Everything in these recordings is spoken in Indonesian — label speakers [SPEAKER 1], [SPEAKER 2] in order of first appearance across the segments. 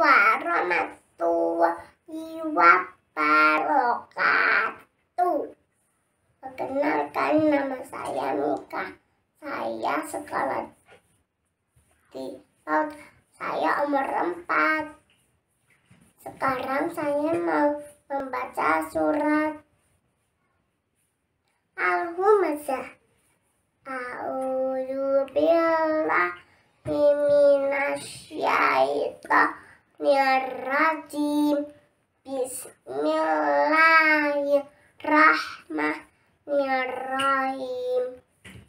[SPEAKER 1] warahmatullahi wabarakatuh. Perkenalkan nama saya Mika. Saya sekolah di PAUD. Saya umur 4. Sekarang saya mau membaca surat Al-Humazah. A'udzu billahi minasy Bismillahirrahmanirrahim. Bismillahirrahmanirrahim.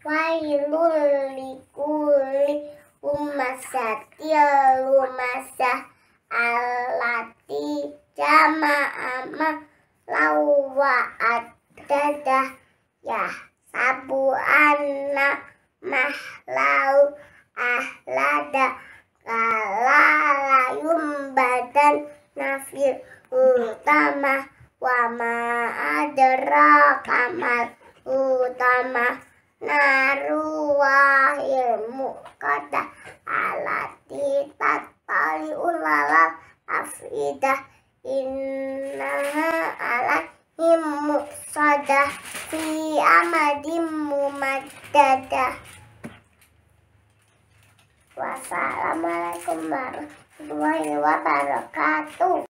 [SPEAKER 1] Wailul likuli umasatil umasah alati jama'ama lawa atada ya sabu anna mahlau ahlada fil utama ma adra kamat utama wa ilmu kata alati tatali ulala afidah innaha alaihim muqsadah fi amadim mumaddadah wassalamualaikum warahmatullahi wabarakatuh